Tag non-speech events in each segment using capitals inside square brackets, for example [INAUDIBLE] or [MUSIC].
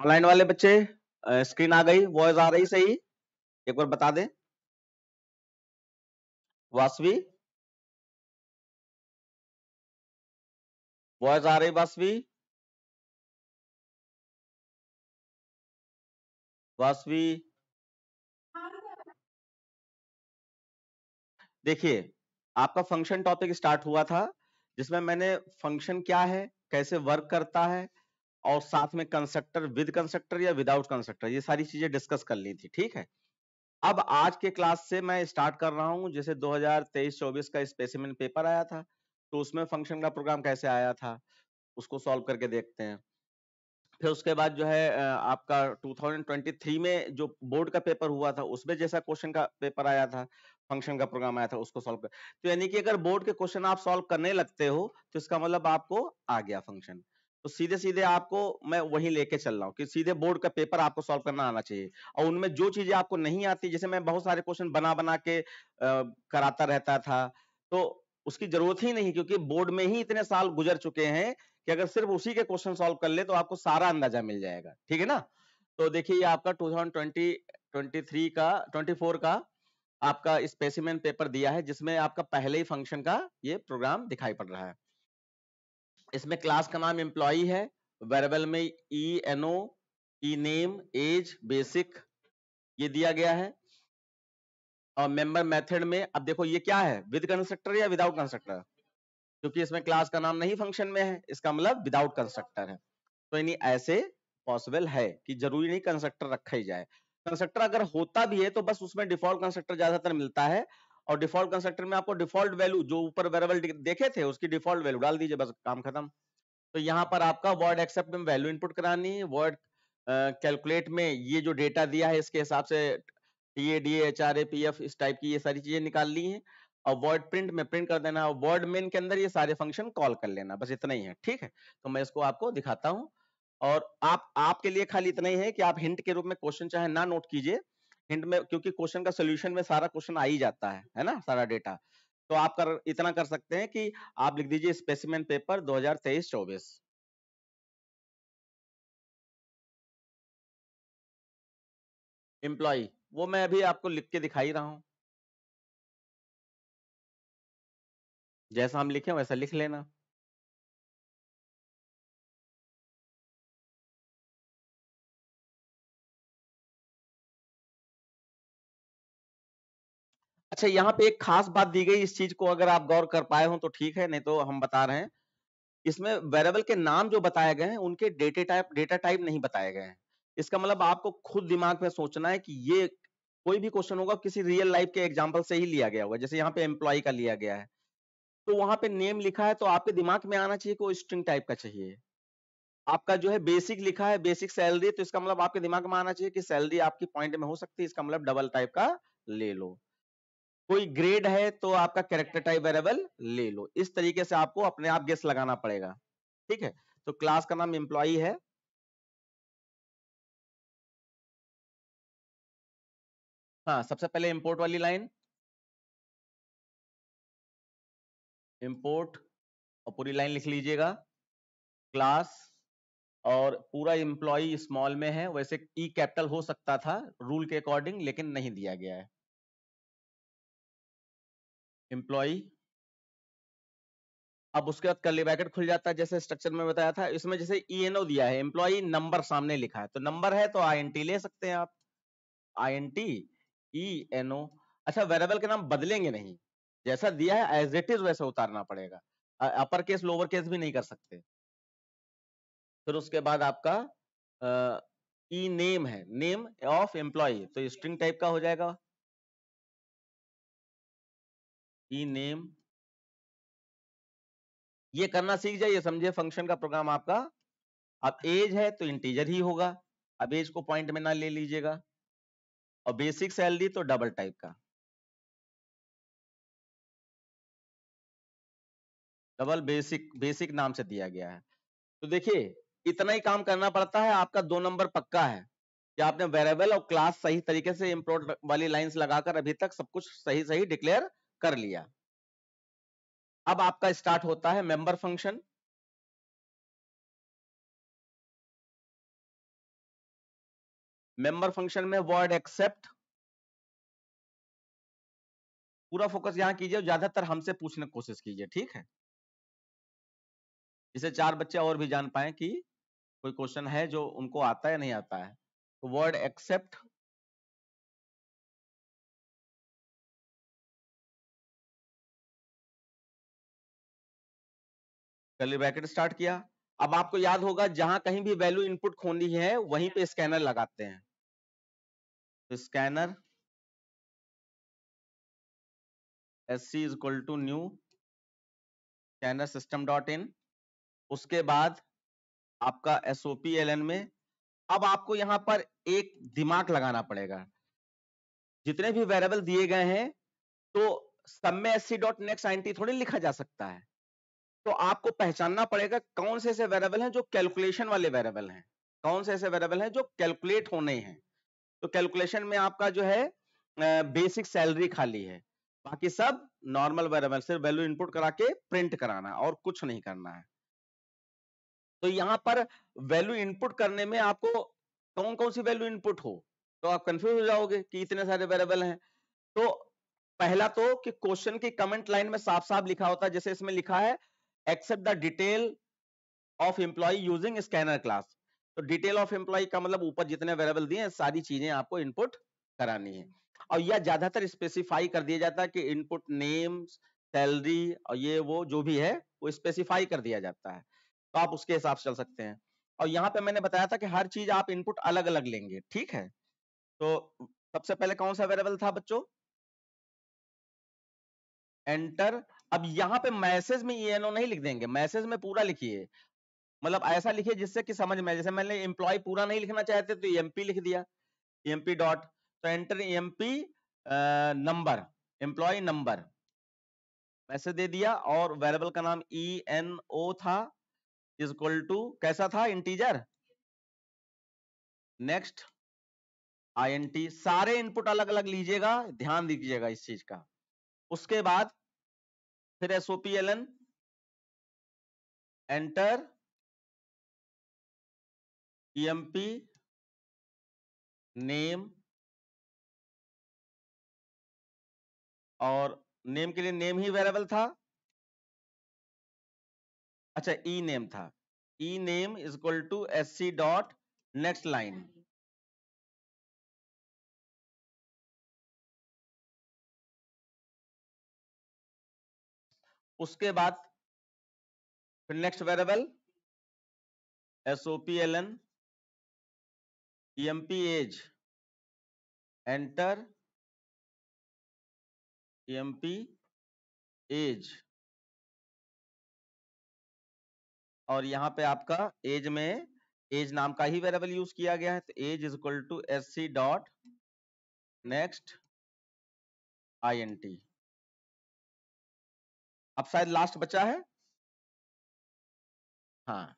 online वाले बच्चे screen आ गई वॉइस आ रही सही एक बार बता दे वास्वी वॉइस आ रही वास्वी वास्वी देखिए आपका फंक्शन टॉपिक स्टार्ट हुआ था जिसमें मैंने फंक्शन क्या है कैसे वर्क करता है और साथ में कंस्ट्रक्टर विद कंस्ट्रक्टर या विदाउट कंस्ट्रक्टर ये सारी चीजें डिस्कस कर ली थी ठीक है अब आज के क्लास से मैं स्टार्ट कर रहा हूँ जैसे 2023-24 का स्पेसिमिन पेपर आया था तो उसमें फंक्शन का प्रोग्राम कैसे आया था उसको सॉल्व करके देखते हैं फिर उसके बाद जो है आपका 2023 में जो बोर्ड का पेपर हुआ था उसमें जैसा क्वेश्चन का पेपर आया था फंक्शन का प्रोग्राम आया था उसको सॉल्व कर तो यानी कि अगर बोर्ड के क्वेश्चन आप सॉल्व करने लगते हो तो इसका मतलब आपको आ गया फंक्शन तो सीधे सीधे आपको मैं वहीं लेके चल रहा हूँ कि सीधे बोर्ड का पेपर आपको सॉल्व करना आना चाहिए और उनमें जो चीजें आपको नहीं आती जैसे मैं बहुत सारे क्वेश्चन बना बना के आ, कराता रहता था तो उसकी जरूरत ही नहीं क्योंकि बोर्ड में ही इतने साल गुजर चुके हैं कि अगर सिर्फ उसी के क्वेश्चन सोल्व कर ले तो आपको सारा अंदाजा मिल जाएगा ठीक है ना तो देखिए ये आपका टू थाउजेंड का ट्वेंटी का आपका स्पेसिमेन पेपर दिया है जिसमें आपका पहले ही फंक्शन का ये प्रोग्राम दिखाई पड़ रहा है इसमें क्लास का नाम एम्प्लॉई है वेरेबल में E O E name age basic ये दिया गया है और मेंबर मेथड में अब देखो ये क्या है विद कंस्ट्रक्टर या विदाउट कंस्ट्रक्टर क्योंकि इसमें क्लास का नाम नहीं फंक्शन में है इसका मतलब विदाउट कंस्ट्रक्टर है तो यानी ऐसे पॉसिबल है कि जरूरी नहीं कंस्ट्रक्टर रखा ही जाए कंस्ट्रक्टर अगर होता भी है तो बस उसमें डिफॉल्ट कंस्ट्रक्टर ज्यादातर मिलता है और डिफॉल्ट कंस्ट्रक्टर में आपको डिफॉल्ट वैल्यू जो ऊपर वेरेबल देखे थे उसकी डिफॉल्ट वैल्यू डाल दीजिए बस काम खत्म तो यहाँ पर आपका वर्ड एक्सेप्ट में वैल्यू इनपुट करानी वर्ड कैलकुलेट में ये जो डेटा दिया है इसके हिसाब से T A D H R A P F इस टाइप की ये सारी चीजें निकाल ली है और वर्ड प्रिंट में प्रिंट कर देना और वर्ड मेन के अंदर ये सारे फंक्शन कॉल कर लेना बस इतना ही है ठीक है तो मैं इसको आपको दिखाता हूँ और आप आपके लिए खाली इतना ही है कि आप हिंट के रूप में क्वेश्चन चाहे ना नोट कीजिए हिंट में क्योंकि क्वेश्चन का सोल्यूशन में सारा क्वेश्चन आ ही जाता है है ना सारा डेटा तो आप कर इतना कर सकते हैं कि आप लिख दीजिए स्पेसिमेन पेपर 2023 चौबीस एम्प्लॉय वो मैं अभी आपको लिख के दिखाई रहा हूं जैसा हम लिखे वैसा लिख लेना अच्छा यहाँ पे एक खास बात दी गई इस चीज को अगर आप गौर कर पाए हो तो ठीक है नहीं तो हम बता रहे हैं इसमें वेरिएबल के नाम जो बताए गए हैं उनके डेटा टाइप डेटा टाइप नहीं बताए गए हैं इसका मतलब आपको खुद दिमाग में सोचना है कि ये कोई भी क्वेश्चन होगा किसी रियल लाइफ के एग्जाम्पल से ही लिया गया होगा जैसे यहाँ पे एम्प्लॉय का लिया गया है तो वहां पे नेम लिखा है तो आपके दिमाग में आना चाहिए कि वो स्ट्रिंग टाइप का चाहिए आपका जो है बेसिक लिखा है बेसिक सैलरी तो इसका मतलब आपके दिमाग में आना चाहिए कि सैलरी आपकी पॉइंट में हो सकती है इसका मतलब डबल टाइप का ले लो कोई ग्रेड है तो आपका कैरेक्टर टाइप वेरेबल ले लो इस तरीके से आपको अपने आप गेस लगाना पड़ेगा ठीक है तो क्लास का नाम एम्प्लॉई है हाँ सबसे पहले इंपोर्ट वाली लाइन इंपोर्ट और पूरी लाइन लिख लीजिएगा क्लास और पूरा इंप्लॉई स्मॉल में है वैसे ई e कैपिटल हो सकता था रूल के अकॉर्डिंग लेकिन नहीं दिया गया है एम्प्लॉई अब उसके बाद कल बैकेट खुल जाता है जैसे स्ट्रक्चर में बताया था इसमें जैसे ई e दिया है एम्प्लॉई नंबर सामने लिखा है तो नंबर है तो आई ले सकते हैं आप I N T E N O अच्छा वेरेबल के नाम बदलेंगे नहीं जैसा दिया है एज इट इज वैसे उतारना पड़ेगा अपर केस लोअर केस भी नहीं कर सकते फिर उसके बाद आपका ई नेम e है नेम ऑफ एम्प्लॉय तो स्ट्रिंग टाइप का हो जाएगा ई नेम ये करना सीख जाइए समझे फंक्शन का प्रोग्राम आपका अब एज है तो इंटीजर ही होगा अब एज को पॉइंट में ना ले लीजिएगा और बेसिक सैलरी तो डबल टाइप का डबल बेसिक बेसिक नाम से दिया गया है तो देखिए इतना ही काम करना पड़ता है आपका दो नंबर पक्का है कि आपने वेरिएबल और क्लास सही तरीके से इम्पोर्ट वाली लाइंस लगाकर अभी तक सब कुछ सही सही डिक्लेयर कर लिया अब आपका स्टार्ट होता है मेंबर फंक्शन मेंबर फंक्शन में वर्ड एक्सेप्ट पूरा फोकस यहां कीजिए ज्यादातर हमसे पूछने की कोशिश कीजिए ठीक है जिसे चार बच्चे और भी जान पाए कि कोई क्वेश्चन है जो उनको आता है नहीं आता है तो void accept curly bracket start किया अब आपको याद होगा जहां कहीं भी वैल्यू इनपुट खोनी है वहीं पे स्कैनर लगाते हैं तो scanner S C is equal to new scanner system dot in उसके बाद आपका S O P L N में अब आपको यहाँ पर एक दिमाग लगाना पड़ेगा जितने भी वेरिएबल दिए गए हैं तो सब में S C dot next I थोड़ी लिखा जा सकता है तो आपको पहचानना पड़ेगा कौन से ऐसे वेरेबल हैं जो कैलकुलेशन वाले वेरेबल हैं कौन से ऐसे वेरेबल हैं जो कैलकुलेट होने हैं तो कैलकुलेशन में आपका जो है बेसिक सैलरी खाली है बाकी सब नॉर्मल वेरेबल सिर्फ वैल्यू इनपुट करा के प्रिंट कराना और कुछ नहीं करना है तो यहां पर वैल्यू इनपुट करने में आपको कौन कौन सी वैल्यू इनपुट हो तो आप कंफ्यूज हो जाओगे कि इतने सारे वेरेबल हैं तो पहला तो कि क्वेश्चन की कमेंट लाइन में साफ साफ लिखा होता है जैसे इसमें लिखा है accept the detail of employee using scanner class तो डिटेल ऑफ एम्प्लॉय का मतलब ऊपर जितने वेरेबल दिए सारी चीजें आपको इनपुट करानी है और यह ज्यादातर स्पेसिफाई कर दिया जाता है कि इनपुट नेम सैलरी और ये वो जो भी है वो स्पेसिफाई कर दिया जाता है तो आप उसके हिसाब से चल सकते हैं और यहाँ पे मैंने बताया था कि हर चीज आप इनपुट अलग अलग लेंगे ठीक है तो सबसे पहले कौन सा वेरिएबल था बच्चों एंटर अब यहाँ पे मैसेज में ई नहीं लिख देंगे मैसेज में पूरा लिखिए मतलब ऐसा लिखिए जिससे कि समझ में जैसे मैंने एम्प्लॉय पूरा नहीं लिखना चाहते तो एम लिख दिया एम डॉट तो enter M number employee number message दे दिया और वेरिएबल का नाम ई एन ओ था इज इक्वल टू कैसा था integer next I N T सारे इनपुट अलग अलग लीजिएगा ध्यान दीजिएगा इस चीज का उसके बाद फिर S O L N enter EMP name और नेम के लिए नेम ही अवेलेबल था अच्छा ई e नेम था E name is equal to S C dot next line उसके बाद फिर next variable S O P L N M P age enter M P age और यहां पे आपका एज में एज नाम का ही वेरिएबल यूज किया गया है तो age is equal to S C dot next I N T अब शायद लास्ट बचा है हाँ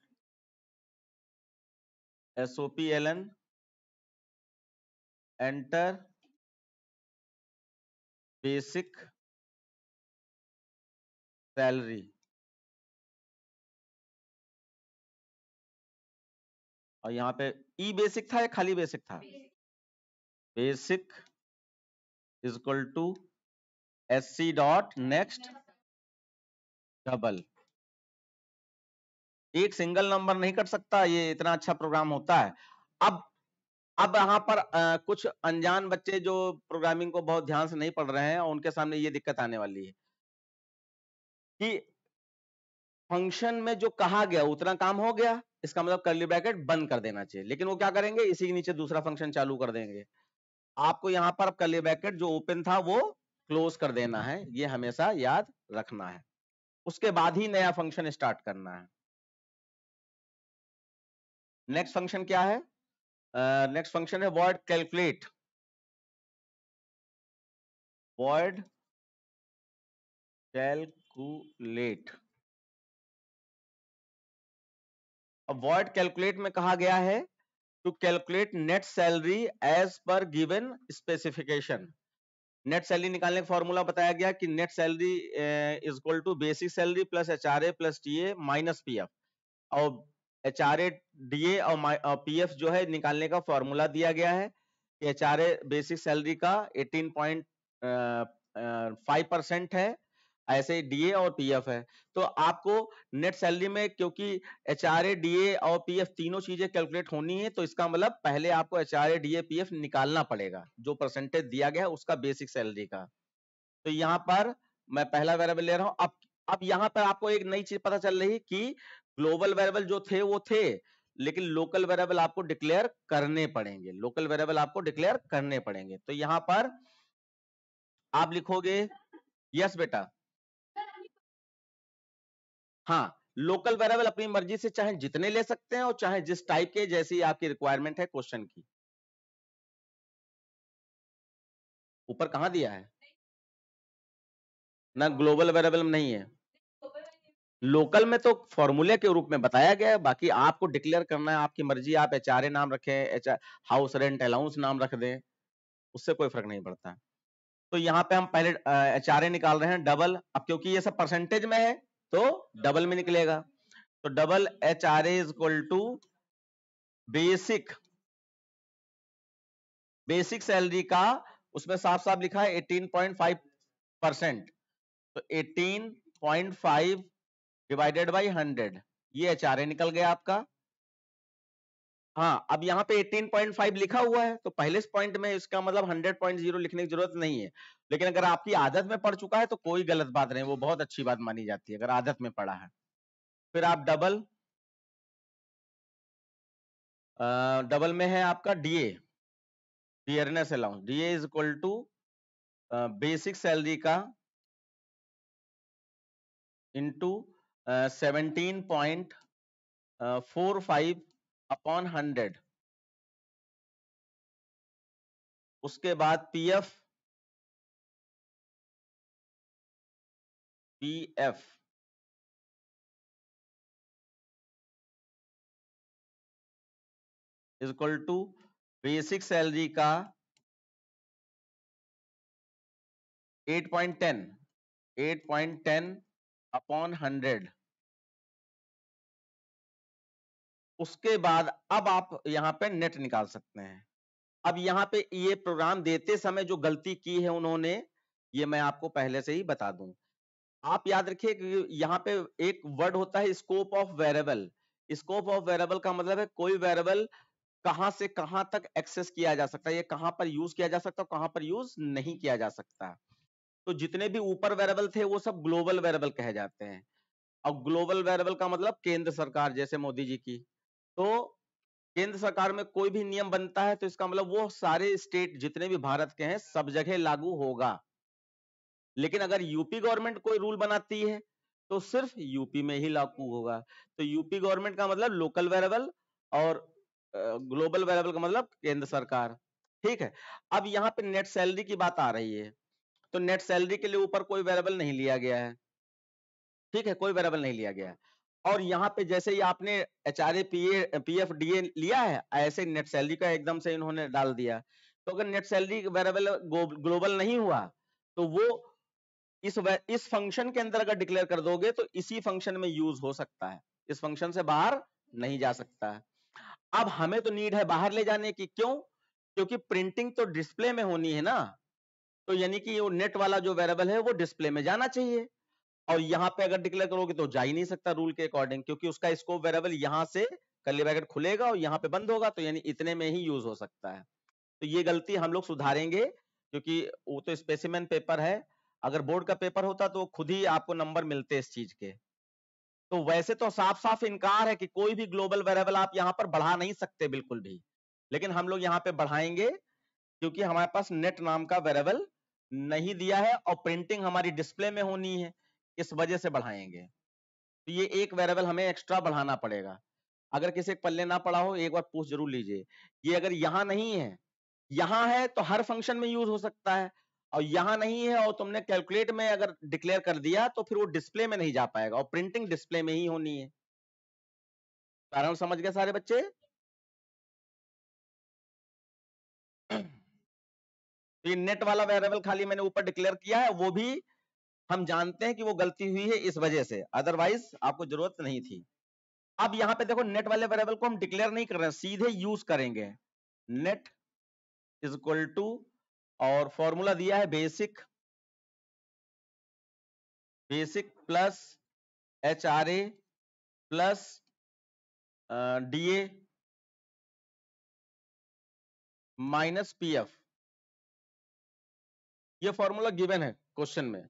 SOP L N enter basic salary और यहां पे ई e बेसिक था या खाली बेसिक था basic is equal to S C dot next double एक सिंगल नंबर नहीं कट सकता ये इतना अच्छा प्रोग्राम होता है अब अब यहाँ पर आ, कुछ अनजान बच्चे जो प्रोग्रामिंग को बहुत ध्यान से नहीं पढ़ रहे हैं उनके सामने ये दिक्कत आने वाली है कि फंक्शन में जो कहा गया उतना काम हो गया इसका मतलब करली ब्रैकेट बंद कर देना चाहिए लेकिन वो क्या करेंगे इसी के नीचे दूसरा फंक्शन चालू कर देंगे आपको यहाँ पर अब करली ब्रैकेट जो ओपन था वो क्लोज कर देना है ये हमेशा याद रखना है उसके बाद ही नया फंक्शन स्टार्ट करना है नेक्स्ट फंक्शन क्या है नेक्स्ट uh, फंक्शन है वर्ड कैलकुलेट वर्ड कैलकुलेट अब वर्ड कैलकुलेट में कहा गया है to calculate net salary as per given specification net salary निकालने का फॉर्मूला बताया गया कि net salary is equal to basic salary plus H R A plus T A minus P F और H R A D A और P F जो है निकालने का फॉर्मूला दिया गया है H R A basic salary का एटीन पॉइंट फाइव परसेंट है ऐसे डीए और पीएफ है तो आपको नेट सैलरी में क्योंकि एच आर डीए और पीएफ तीनों चीजें कैलकुलेट होनी है तो इसका मतलब पहले आपको एच आर डीए पीएफ निकालना पड़ेगा जो परसेंटेज दिया गया है उसका बेसिक सैलरी का तो यहाँ पर मैं पहला वेरेबल ले रहा हूँ अब अब यहाँ पर आपको एक नई चीज पता चल रही है कि ग्लोबल वेरेबल जो थे वो थे लेकिन लोकल वेरेबल आपको डिक्लेयर करने पड़ेंगे लोकल वेरेबल आपको डिक्लेयर करने पड़ेंगे तो यहाँ पर आप लिखोगे यस बेटा हाँ लोकल वेरिएबल अपनी मर्जी से चाहे जितने ले सकते हैं और चाहे जिस टाइप के जैसी आपकी रिक्वायरमेंट है क्वेश्चन की ऊपर कहा दिया है ना ग्लोबल वेरिएबल नहीं है लोकल में तो फॉर्मूले के रूप में बताया गया है बाकी आपको डिक्लेयर करना है आपकी मर्जी आप एच नाम रखें हाउस रेंट अलाउंस नाम रख दें उससे कोई फर्क नहीं पड़ता तो यहाँ पे हम पहले एच निकाल रहे हैं डबल अब क्योंकि ये सब परसेंटेज में है तो डबल में निकलेगा तो double H R age equal to basic basic salary का उसमें साफ साफ लिखा है 18.5 परसेंट तो 18.5 डिवाइडेड बाय 100 ये एच आर ए निकल गया आपका हाँ अब यहाँ पे 18.5 लिखा हुआ है तो पहले पॉइंट में इसका मतलब 100.0 लिखने की जरूरत नहीं है लेकिन अगर आपकी आदत में पड़ चुका है तो कोई गलत बात नहीं वो बहुत अच्छी बात मानी जाती है अगर आदत में पड़ा है फिर आप डबल आ, डबल में है आपका DA dearness allowance DA is equal to basic salary का into seventeen point four five upon hundred उसके बाद PF PF is equal to basic salary का 8.10 8.10 अपॉन 100 उसके बाद अब आप यहाँ पे नेट निकाल सकते हैं अब यहाँ पे ये प्रोग्राम देते समय जो गलती की है उन्होंने ये मैं आपको पहले से ही बता दूं आप याद रखिए यहाँ पे एक वर्ड होता है scope of variable scope of variable का मतलब है कोई वेरेबल कहां से कहां तक एक्सेस किया जा सकता है ये कहां पर यूज किया जा सकता है कहां पर यूज नहीं किया जा सकता तो जितने भी ऊपर वेरेबल थे वो सब ग्लोबल वेरेबल कहे जाते हैं और ग्लोबल वेरेबल का मतलब केंद्र सरकार जैसे मोदी जी की तो केंद्र सरकार में कोई भी नियम बनता है तो इसका मतलब वो सारे स्टेट जितने भी भारत के हैं सब जगह लागू होगा लेकिन अगर यूपी गवर्नमेंट कोई रूल बनाती है तो सिर्फ यूपी में ही लागू होगा तो यूपी गवर्नमेंट का मतलब लोकल वेरेबल और ग्लोबल वेरेबल का मतलब केंद्र सरकार ठीक है अब यहाँ पे नेट सैलरी की बात आ रही है तो नेट सैलरी के लिए ऊपर कोई वेरेबल नहीं लिया गया है ठीक है कोई वेरेबल नहीं लिया गया है और यहाँ पे जैसे ही आपने H R A P F D A लिया है ऐसे नेट सैलरी का एकदम से इन्होंने डाल दिया तो अगर नेट सैलरी वेरेबल ग्लोबल नहीं हुआ तो वो इस इस फंक्शन के अंदर अगर डिक्लेयर कर दोगे तो इसी फंक्शन में यूज हो सकता है इस फंक्शन से बाहर नहीं जा सकता है अब हमें तो नीड है बाहर ले जाने की क्यों क्योंकि प्रिंटिंग तो डिस्प्ले में होनी है ना तो यानी कि वो नेट वाला जो वेरेबल है वो डिस्प्ले में जाना चाहिए और यहां पे अगर डिक्लेयर करोगे तो जा ही नहीं सकता रूल के अकॉर्डिंग क्योंकि उसका स्कोप वेरेबल यहां से कल बैकेट खुलेगा और यहां पे बंद होगा तो यानी इतने में ही यूज हो सकता है तो ये गलती हम लोग सुधारेंगे क्योंकि वो तो स्पेसिमेन पेपर है अगर बोर्ड का पेपर होता तो खुद ही आपको नंबर मिलते इस चीज के तो वैसे तो साफ साफ इनकार है कि कोई भी ग्लोबल वेरेबल आप यहाँ पर बढ़ा नहीं सकते बिल्कुल भी लेकिन हम लोग यहाँ पे बढ़ाएंगे क्योंकि हमारे पास नेट नाम का वेरेबल नहीं दिया है और प्रिंटिंग हमारी डिस्प्ले में होनी है इस वजह से बढ़ाएंगे तो ये एक वेरिएबल हमें एक्स्ट्रा बढ़ाना पड़ेगा अगर किसी एक पल्ले ना पड़ा हो एक बार पूछ जरूर लीजिए ये अगर यहाँ नहीं है यहाँ है तो हर फंक्शन में यूज हो सकता है और यहाँ नहीं है और तुमने कैलकुलेट में अगर डिक्लेयर कर दिया तो फिर वो डिस्प्ले में नहीं जा पाएगा और प्रिंटिंग डिस्प्ले में ही होनी है कारण समझ गए सारे बच्चे [CLEARS THROAT] तो ये नेट वाला वेरिएबल खाली मैंने ऊपर डिक्लेयर किया है वो भी हम जानते हैं कि वो गलती हुई है इस वजह से अदरवाइज आपको जरूरत नहीं थी अब यहां पे देखो नेट वाले वेरिएबल को हम डिक्लेयर नहीं कर रहे हैं सीधे यूज करेंगे नेट इज इक्वल टू और फॉर्मूला दिया है basic basic plus H R A plus D A minus P F ये फॉर्मूला गिवन है क्वेश्चन में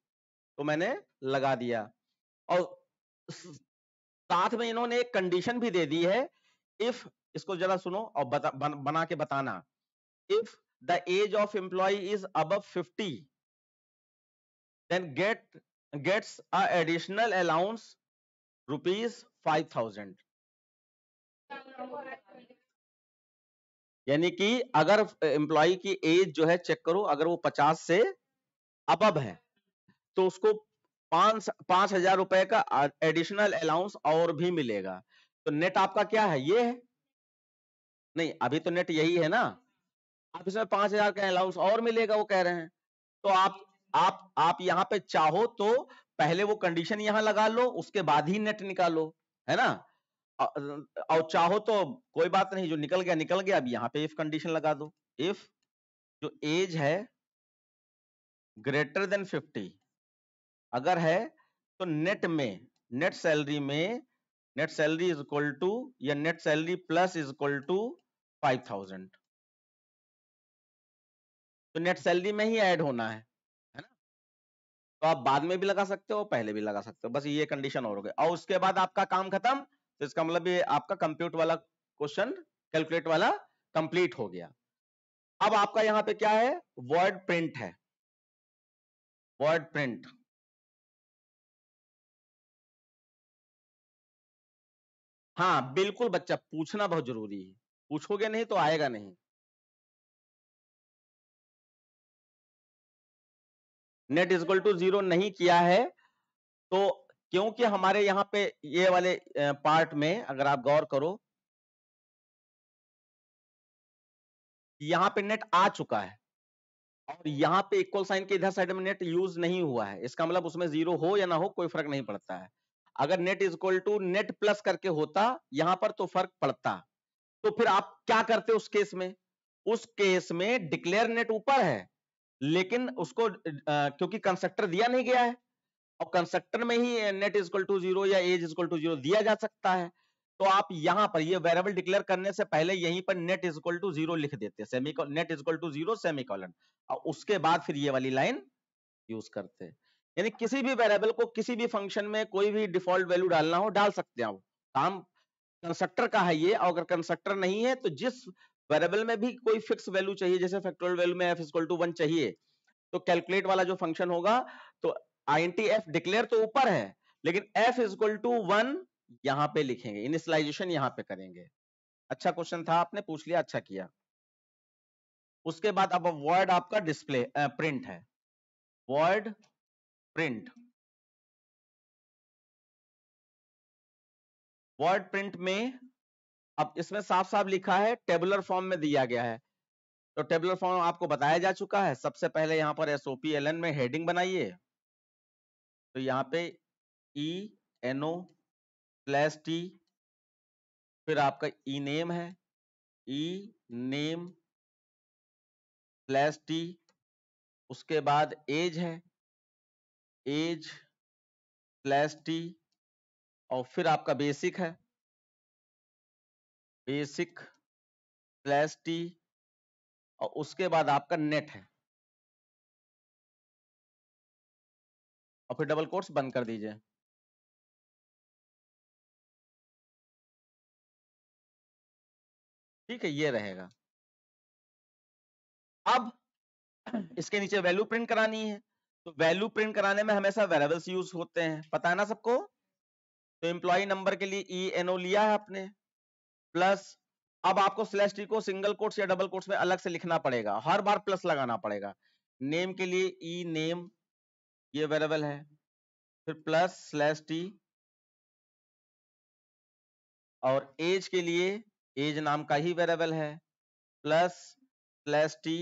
तो मैंने लगा दिया और साथ में इन्होंने एक कंडीशन भी दे दी है इफ इसको जरा सुनो और बता, बन, बना के बताना if the age of employ is above fifty then get gets a additional allowance rupees five thousand यानी कि अगर एम्प्लॉय की एज जो है चेक करो अगर वो पचास से अबब है तो उसको पांच पांच हजार रुपए का एडिशनल अलाउंस और भी मिलेगा तो नेट आपका क्या है ये है नहीं अभी तो नेट यही है ना आप इसमें पांच हजार का अलाउंस और मिलेगा वो कह रहे हैं तो आप आप आप यहाँ पे चाहो तो पहले वो कंडीशन यहाँ लगा लो उसके बाद ही नेट निकालो है ना और चाहो तो कोई बात नहीं जो निकल गया निकल गया अब यहाँ पे इफ कंडीशन लगा दो इफ जो एज है ग्रेटर देन फिफ्टी अगर है तो नेट में नेट सैलरी में net salary is equal to या net salary plus is equal to five thousand तो नेट सैलरी में ही ऐड होना है है ना तो आप बाद में भी लगा सकते हो पहले भी लगा सकते हो बस ये कंडीशन और हो गई और उसके बाद आपका काम खत्म तो इसका मतलब ये आपका कंप्यूट वाला क्वेश्चन कैलकुलेट वाला कंप्लीट हो गया अब आपका यहां पे क्या है वर्ड प्रिंट है वर्ड प्रिंट हाँ बिल्कुल बच्चा पूछना बहुत जरूरी है पूछोगे नहीं तो आएगा नहीं नेट इज टू जीरो नहीं किया है तो क्योंकि हमारे यहाँ पे ये वाले पार्ट में अगर आप गौर करो यहां पे नेट आ चुका है और यहां पे इक्वल साइन के इधर साइड में नेट यूज नहीं हुआ है इसका मतलब उसमें जीरो हो या ना हो कोई फर्क नहीं पड़ता है अगर net is equal to net plus करके होता यहां पर तो फर्क पड़ता तो फिर आप क्या करते उस केस में उस केस में डिक्लेयर नेट ऊपर है लेकिन उसको आ, क्योंकि कंस्ट्रक्टर दिया नहीं गया है और कंस्ट्रक्टर में ही net is equal to zero या एज इक्वल टू जीरो दिया जा सकता है तो आप यहां पर ये यह वेरिएबल डिक्लेयर करने से पहले यहीं पर net is equal to zero लिख देते semi net is equal to zero semi colon और उसके बाद फिर ये वाली लाइन यूज करते हैं यानी किसी भी वेरिएबल को किसी भी फंक्शन में कोई भी डिफॉल्ट वैल्यू डालना हो डाल सकते हैं आप काम कंस्ट्रक्टर का है ये और अगर कंस्ट्रक्टर नहीं है तो जिस वेरिएबल में भी कोई फिक्स वैल्यू चाहिए जैसे फैक्टोरियल वैल्यू में एफ इजक्वल चाहिए तो कैलकुलेट वाला जो फंक्शन होगा तो आई एफ डिक्लेयर तो ऊपर है लेकिन एफ इजक्वल टू वन यहां पे लिखेंगे इनिशलाइजेशन यहां पे करेंगे अच्छा क्वेश्चन था आपने पूछ लिया अच्छा किया उसके बाद अब वर्ड आपका डिस्प्ले प्रिंट है वर्ड प्रिंट वर्ड प्रिंट में अब इसमें साफ साफ लिखा है टेबुलर फॉर्म में दिया गया है तो टेबुलर फॉर्म आपको बताया जा चुका है सबसे पहले यहां पर एस ओपी एल एन में हेडिंग बनाइए तो यहाँ पे E N O plus T फिर आपका ई e नेम है ई नेम प्लस टी उसके बाद एज है एज प्लस टी और फिर आपका बेसिक है बेसिक प्लस टी और उसके बाद आपका नेट है और फिर डबल कोर्स बंद कर दीजिए ठीक है ये रहेगा अब इसके नीचे वैल्यू प्रिंट करानी है तो वैल्यू प्रिंट कराने में हमेशा वेरेबल्स यूज होते हैं पता है ना सबको तो एम्प्लॉय नंबर के लिए ई e एनओ लिया है आपने प्लस अब आपको स्लैश टी को सिंगल कोर्ट्स या डबल कोर्ट्स में अलग से लिखना पड़ेगा हर बार प्लस लगाना पड़ेगा नेम के लिए ई e नेम ये वेरेबल है फिर प्लस स्लैश टी और एज के लिए एज नाम का ही वेरेबल है प्लस स्लैश टी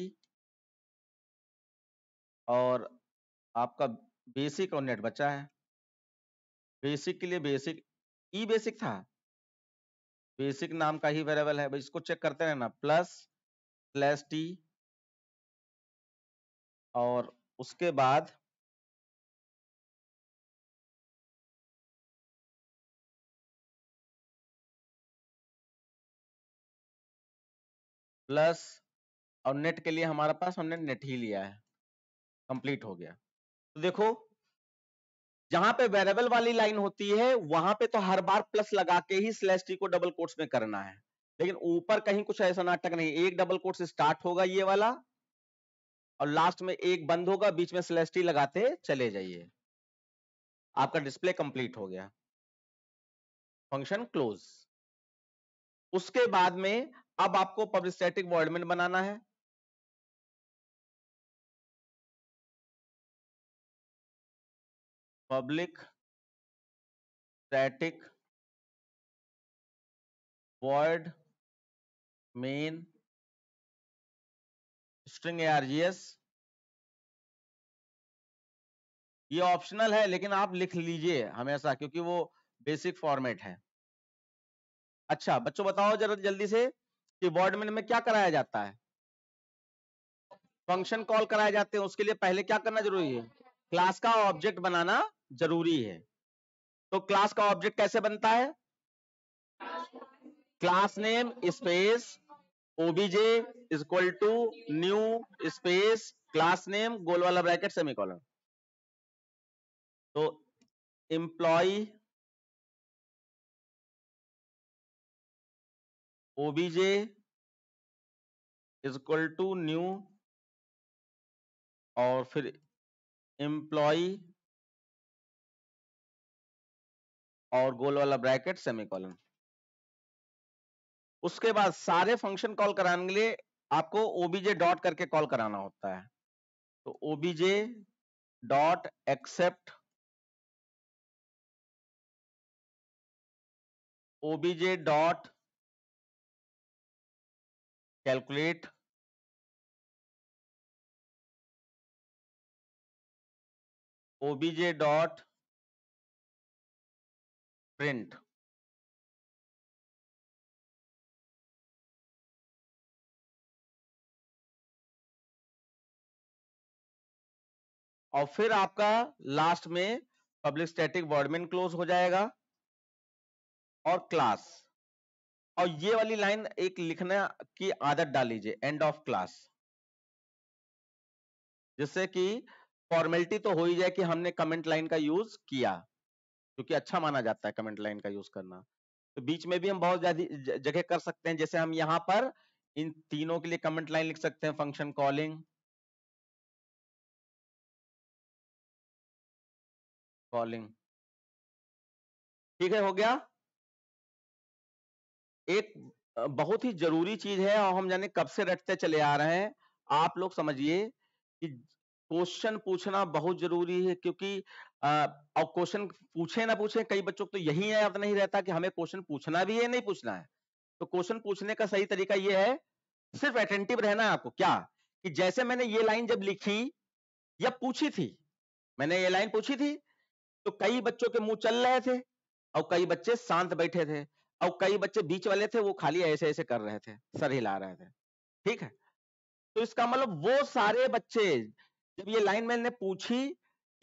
और आपका बेसिक और नेट बचा है बेसिक के लिए बेसिक ई बेसिक था बेसिक नाम का ही वेरेबल है इसको चेक करते ना प्लस प्लस टी और उसके बाद प्लस और नेट के लिए हमारे पास हमने नेट ही लिया है कंप्लीट हो गया तो देखो जहां पे वेरेबल वाली लाइन होती है वहां पे तो हर बार प्लस लगा के ही स्लैश टी को डबल कोट्स में करना है लेकिन ऊपर कहीं कुछ ऐसा नाटक नहीं एक डबल कोट्स स्टार्ट होगा ये वाला और लास्ट में एक बंद होगा बीच में स्लैश टी लगाते चले जाइए आपका डिस्प्ले कंप्लीट हो गया फंक्शन क्लोज उसके बाद में अब आपको पब्लिस्टेटिक वॉर्डमेंट बनाना है main string A R G S ये ऑप्शनल है लेकिन आप लिख लीजिए हमेशा क्योंकि वो बेसिक फॉर्मेट है अच्छा बच्चों बताओ जरा जल्दी से कि वर्डमेन में क्या कराया जाता है फंक्शन कॉल कराए जाते हैं उसके लिए पहले क्या करना जरूरी है क्लास का ऑब्जेक्ट बनाना जरूरी है तो क्लास का ऑब्जेक्ट कैसे बनता है class name space OBJ is equal to new space class name गोल वाला ब्रैकेट सेमीकॉलन तो employ OBJ is equal to new और फिर एम्प्लॉय और गोल वाला ब्रैकेट सेमीकॉलन उसके बाद सारे फंक्शन कॉल कराने के लिए आपको ओबीजे डॉट करके कॉल कराना होता है तो OBJ dot accept OBJ dot calculate OBJ dot print और फिर आपका लास्ट में पब्लिक स्टैटिक वर्डमेन क्लोज हो जाएगा और क्लास और ये वाली लाइन एक लिखने की आदत डाल लीजिए एंड ऑफ क्लास जिससे कि फॉर्मेलिटी तो हो ही जाए कि हमने कमेंट लाइन का यूज किया जो कि अच्छा माना जाता है कमेंट लाइन का यूज करना तो बीच में भी हम बहुत ज्यादा जगह कर सकते हैं जैसे हम यहाँ पर इन तीनों के लिए कमेंट लाइन लिख सकते हैं फंक्शन कॉलिंग कॉलिंग ठीक है हो गया एक बहुत ही जरूरी चीज है और हम जाने कब से रटते चले आ रहे हैं आप लोग समझिए कि क्वेश्चन पूछना बहुत जरूरी है क्योंकि आ, और क्वेश्चन पूछे ना पूछे कई बच्चों को तो यही याद नहीं रहता कि हमें क्वेश्चन पूछना भी है नहीं पूछना है तो क्वेश्चन पूछने का सही तरीका यह है सिर्फ अटेंटिव रहना है आपको क्या कि जैसे मैंने ये लाइन जब लिखी या पूछी थी मैंने ये लाइन पूछी थी तो कई बच्चों के मुंह चल रहे थे और कई बच्चे शांत बैठे थे और कई बच्चे बीच वाले थे वो खाली ऐसे ऐसे कर रहे थे सर हिला रहे थे ठीक है तो इसका मतलब वो सारे बच्चे जब ये लाइन मैंने पूछी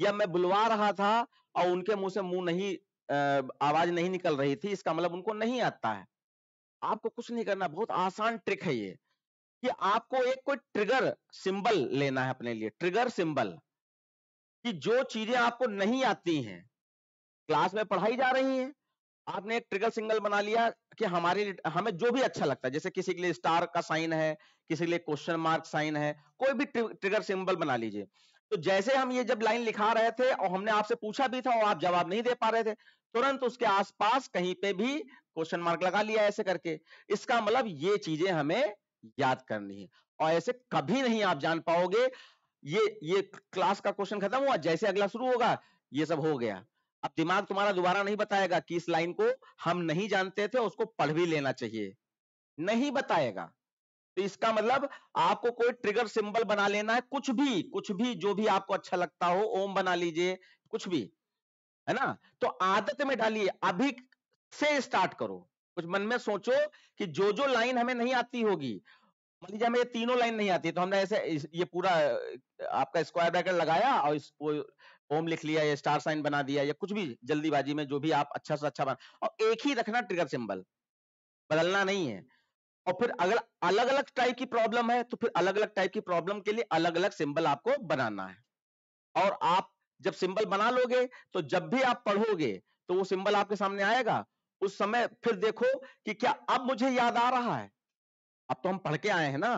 या मैं बुलवा रहा था और उनके मुंह से मुंह नहीं आवाज नहीं निकल रही थी इसका मतलब उनको नहीं आता है आपको कुछ नहीं करना बहुत आसान ट्रिक है ये कि आपको एक कोई ट्रिगर सिंबल लेना है अपने लिए ट्रिगर सिंबल कि जो चीजें आपको नहीं आती हैं क्लास में पढ़ाई जा रही हैं आपने एक ट्रिगल सिंगल बना लिया कि हमारे हमें जो भी अच्छा लगता है जैसे किसी के लिए स्टार का साइन है किसी के लिए क्वेश्चन मार्क साइन है कोई भी ट्रिगर सिंबल बना लीजिए तो जैसे हम ये जब लाइन लिखा रहे थे और हमने आपसे पूछा भी था और आप जवाब नहीं दे पा रहे थे तुरंत उसके आसपास कहीं पे भी क्वेश्चन मार्क लगा लिया ऐसे करके इसका मतलब ये चीजें हमें याद करनी है और ऐसे कभी नहीं आप जान पाओगे ये ये क्लास का क्वेश्चन खत्म हुआ जैसे अगला शुरू होगा ये सब हो गया अब दिमाग तुम्हारा दोबारा नहीं बताएगा कि इस लाइन को हम नहीं जानते थे उसको पढ़ भी लेना चाहिए नहीं बताएगा तो इसका मतलब आपको कोई ट्रिगर सिंबल बना लेना है कुछ भी कुछ भी जो भी आपको अच्छा लगता हो ओम बना लीजिए कुछ भी है ना तो आदत में डालिए अभी से स्टार्ट करो कुछ मन में सोचो कि जो जो लाइन हमें नहीं आती होगी मान लीजिए हमें ये तीनों लाइन नहीं आती तो हमने ऐसे ये पूरा आपका स्क्वायर ब्रैकेट लगाया और इस ओम लिख लिया या स्टार साइन बना दिया या कुछ भी जल्दीबाजी में जो भी आप अच्छा से अच्छा बना और एक ही रखना ट्रिगर सिंबल बदलना नहीं है और फिर अगर अलग अलग टाइप की प्रॉब्लम है तो फिर अलग अलग टाइप की प्रॉब्लम के लिए अलग अलग सिंबल आपको बनाना है और आप जब सिंबल बना लोगे तो जब भी आप पढ़ोगे तो वो सिंबल आपके सामने आएगा उस समय फिर देखो कि क्या अब मुझे याद आ रहा है अब तो हम पढ़ के आए हैं ना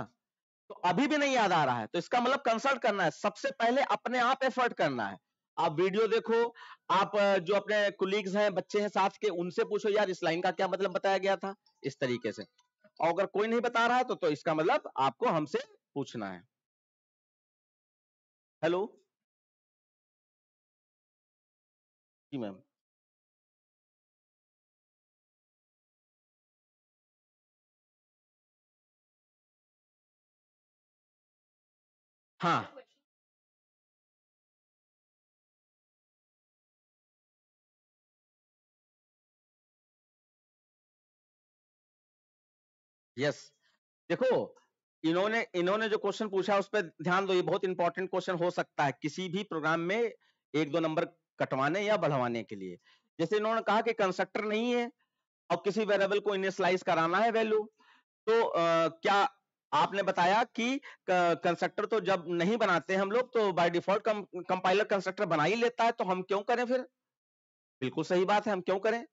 तो अभी भी नहीं याद आ रहा है तो इसका मतलब कंसल्ट करना है सबसे पहले अपने आप एफर्ट करना है आप वीडियो देखो आप जो अपने कुलीग्स हैं बच्चे हैं साथ के उनसे पूछो यार इस लाइन का क्या मतलब बताया गया था इस तरीके से और अगर कोई नहीं बता रहा है तो, तो इसका मतलब आपको हमसे पूछना है हेलो जी मैम हाँ यस देखो इन्होंने इन्होंने जो क्वेश्चन पूछा उस पर ध्यान दो ये बहुत इंपॉर्टेंट क्वेश्चन हो सकता है किसी भी प्रोग्राम में एक दो नंबर कटवाने या बढ़वाने के लिए जैसे इन्होंने कहा कि कंस्ट्रक्टर नहीं है और किसी वेरिएबल को इनिशलाइज कराना है वैल्यू तो आ, क्या आपने बताया कि कंस्ट्रक्टर तो जब नहीं बनाते हम लोग तो बाय डिफॉल्ट कंपाइलर कंस्ट्रक्टर बना ही लेता है तो हम क्यों करें फिर बिल्कुल सही बात है हम क्यों करें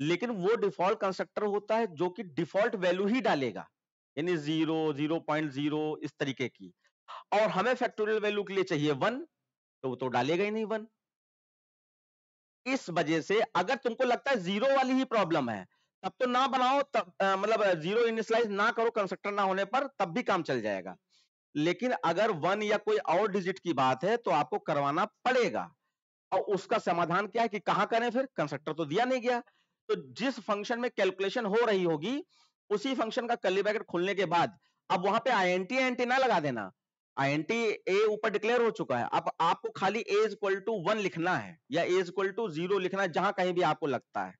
लेकिन वो डिफॉल्ट कंस्ट्रक्टर होता है जो कि डिफॉल्ट वैल्यू ही डालेगा यानी जीरो जीरो पॉइंट जीरो इस तरीके की और हमें फैक्टोरियल वैल्यू के लिए चाहिए वन तो वो तो डालेगा ही नहीं वन इस वजह से अगर तुमको लगता है जीरो वाली ही प्रॉब्लम है तब तो ना बनाओ तब मतलब जीरो इनिशलाइज ना करो कंस्ट्रक्टर ना होने पर तब भी काम चल जाएगा लेकिन अगर वन या कोई और डिजिट की बात है तो आपको करवाना पड़ेगा और उसका समाधान क्या है कि कहां करें फिर कंस्ट्रक्टर तो दिया नहीं गया तो जिस फंक्शन में कैलकुलेशन हो रही होगी उसी फंक्शन का कर्ली ब्रैकेट खोलने के बाद अब वहां पे एन टी ना लगा देना आईएनटी ए ऊपर डिक्लेयर हो चुका है अब आपको खाली A is equal to one लिखना है या A is equal to zero लिखना है जहां कहीं भी आपको लगता है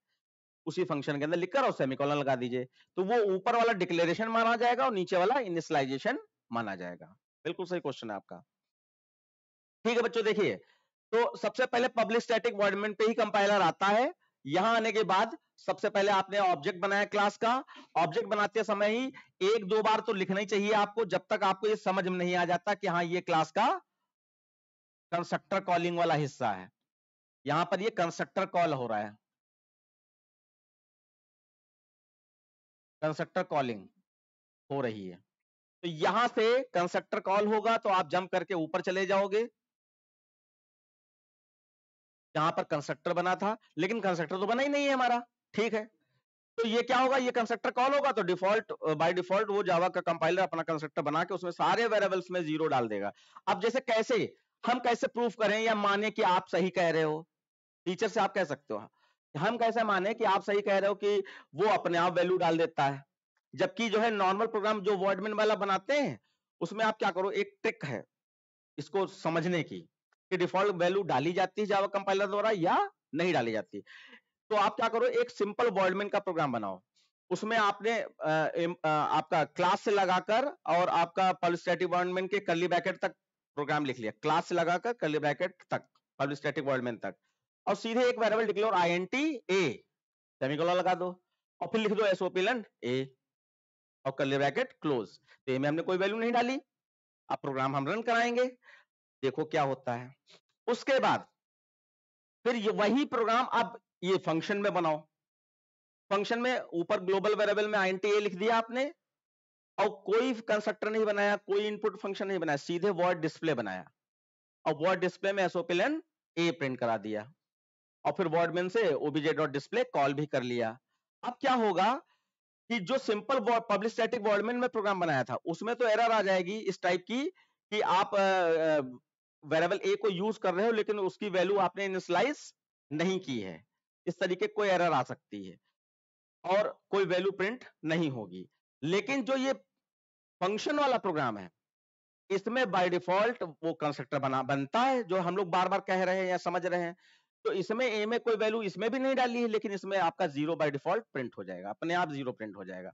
उसी फंक्शन के अंदर लिखकर और सेमिकोलन लगा दीजिए तो वो ऊपर वाला डिक्लेरेशन माना जाएगा और नीचे वाला इनिशलाइजेशन माना जाएगा बिल्कुल सही क्वेश्चन है आपका ठीक है बच्चों देखिए तो सबसे पहले पब्लिक स्टैटिक वर्डमेंट पे ही कंपाइलर आता है यहां आने के बाद सबसे पहले आपने ऑब्जेक्ट बनाया क्लास का ऑब्जेक्ट बनाते समय ही एक दो बार तो लिखना ही चाहिए आपको जब तक आपको ये समझ में नहीं आ जाता कि हाँ ये क्लास का कंस्ट्रक्टर कॉलिंग वाला हिस्सा है यहां पर ये कंस्ट्रक्टर कॉल हो रहा है कंस्ट्रक्टर कॉलिंग हो रही है तो यहां से कंस्ट्रक्टर कॉल होगा तो आप जंप करके ऊपर चले जाओगे यहां पर कंस्ट्रक्टर बना था लेकिन कंस्ट्रक्टर तो बना ही नहीं है हमारा ठीक है तो ये क्या होगा ये कंस्ट्रक्टर कॉल होगा तो डिफॉल्ट बाय डिफॉल्ट वो जावा का कंपाइलर अपना कंस्ट्रक्टर बना के उसमें सारे वेरिएबल्स में जीरो डाल देगा अब जैसे कैसे हम कैसे प्रूफ करें या माने कि आप सही कह रहे हो टीचर से आप कह सकते हो हम कैसे माने कि आप सही कह रहे हो कि वो अपने आप वैल्यू डाल देता है जबकि जो है नॉर्मल प्रोग्राम जो वर्डमिन वाला बनाते हैं उसमें आप क्या करो एक ट्रिक है इसको समझने की कि डिफॉल्ट वैल्यू डाली जाती है जावा कंपाइलर द्वारा या नहीं डाली जाती तो आप क्या करो एक सिंपल वर्डमेन का प्रोग्राम बनाओ उसमें आपने आपका क्लास से लगाकर और आपका पब्लिस्टेटिक वर्डमेन के कर्ली बैकेट तक प्रोग्राम लिख लिया क्लास से लगाकर कर्ली बैकेट तक पब्लिस्टेटिक वर्डमेन तक और सीधे एक variable declare I N T A semicolon लगा दो और फिर लिख दो एसओपी लन ए और कर्ली ब्रैकेट क्लोज तो ए में हमने कोई वैल्यू नहीं डाली अब प्रोग्राम हम रन कराएंगे देखो क्या होता है उसके बाद फिर ये वही प्रोग्राम अब ये फंक्शन में बनाओ फंक्शन में ऊपर ग्लोबल वेरिएबल में आई लिख दिया आपने और कोई कंस्ट्रक्टर नहीं बनाया कोई इनपुट फंक्शन नहीं बनाया सीधे वर्ड डिस्प्ले बनाया और वर्ड डिस्प्ले में एसओपी लेन ए प्रिंट करा दिया और फिर वर्ड मेन से ओबीजे डॉट डिस्प्ले कॉल भी कर लिया अब क्या होगा कि जो सिंपल पब्लिक स्टैटिक वर्डमेन में प्रोग्राम बनाया था उसमें तो एरर आ जाएगी इस टाइप की कि आप वेरिएबल ए को यूज कर रहे हो लेकिन उसकी वैल्यू आपने इनिशलाइज नहीं की है इस तरीके कोई एरर आ सकती है और कोई वैल्यू प्रिंट नहीं होगी लेकिन जो ये फंक्शन वाला प्रोग्राम है इसमें बाय डिफॉल्ट वो कंस्ट्रक्टर बना बनता है जो हम लोग बार बार कह रहे हैं या समझ रहे हैं तो इसमें ए में कोई वैल्यू इसमें भी नहीं डाली है लेकिन इसमें आपका जीरो बाय डिफॉल्ट प्रिंट हो जाएगा अपने आप जीरो प्रिंट हो जाएगा